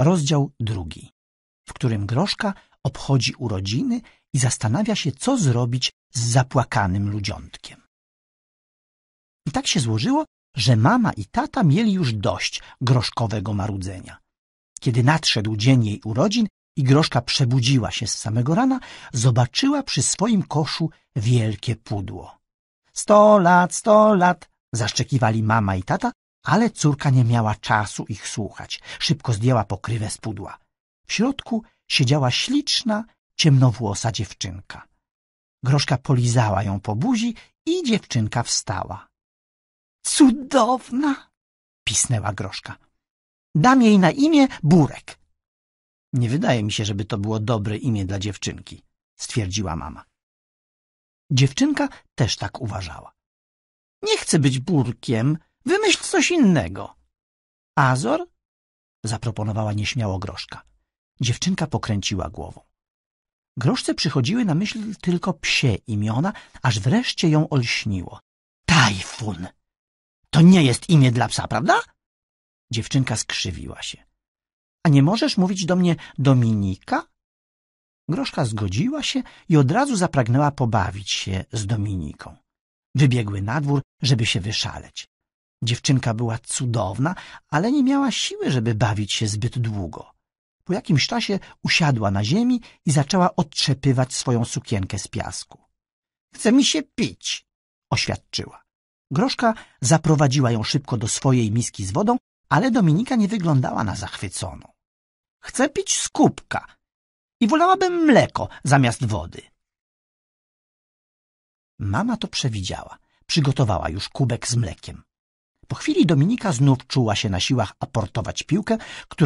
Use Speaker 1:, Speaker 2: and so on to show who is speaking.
Speaker 1: Rozdział drugi, w którym Groszka obchodzi urodziny i zastanawia się, co zrobić z zapłakanym ludziątkiem. I tak się złożyło, że mama i tata mieli już dość groszkowego marudzenia. Kiedy nadszedł dzień jej urodzin i groszka przebudziła się z samego rana, zobaczyła przy swoim koszu wielkie pudło. Sto lat, sto lat! zaszczekiwali mama i tata, ale córka nie miała czasu ich słuchać. Szybko zdjęła pokrywę z pudła. W środku siedziała śliczna, ciemnowłosa dziewczynka. Groszka polizała ją po buzi i dziewczynka wstała. Cudowna! pisnęła Groszka. Dam jej na imię Burek. Nie wydaje mi się, żeby to było dobre imię dla dziewczynki, stwierdziła mama. Dziewczynka też tak uważała. Nie chcę być burkiem, Wymyśl coś innego. Azor? Zaproponowała nieśmiało Groszka. Dziewczynka pokręciła głową. Groszce przychodziły na myśl tylko psie imiona, aż wreszcie ją olśniło. Tajfun! To nie jest imię dla psa, prawda? Dziewczynka skrzywiła się. A nie możesz mówić do mnie Dominika? Groszka zgodziła się i od razu zapragnęła pobawić się z Dominiką. Wybiegły na dwór, żeby się wyszaleć. Dziewczynka była cudowna, ale nie miała siły, żeby bawić się zbyt długo. Po jakimś czasie usiadła na ziemi i zaczęła otrzepywać swoją sukienkę z piasku. — Chce mi się pić! — oświadczyła. Groszka zaprowadziła ją szybko do swojej miski z wodą, ale Dominika nie wyglądała na zachwyconą. — Chcę pić z kubka i wolałabym mleko zamiast wody. Mama to przewidziała. Przygotowała już kubek z mlekiem. Po chwili Dominika znów czuła się na siłach aportować piłkę, którą